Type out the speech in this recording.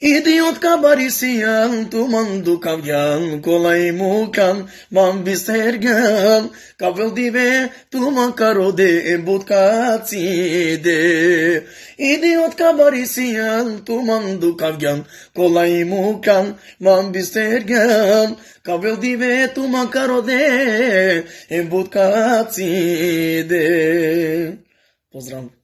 Idiot kabarisiyan, tumandu kavyan, kolay mukan, bambi sergan, kavil dive, tuman karode, butkatside. Idiot kabarisiyan, tumandu kavyan, kolay mukan, bambi sergan, kavil dive, tuman karode, butkatside. Pozdrav.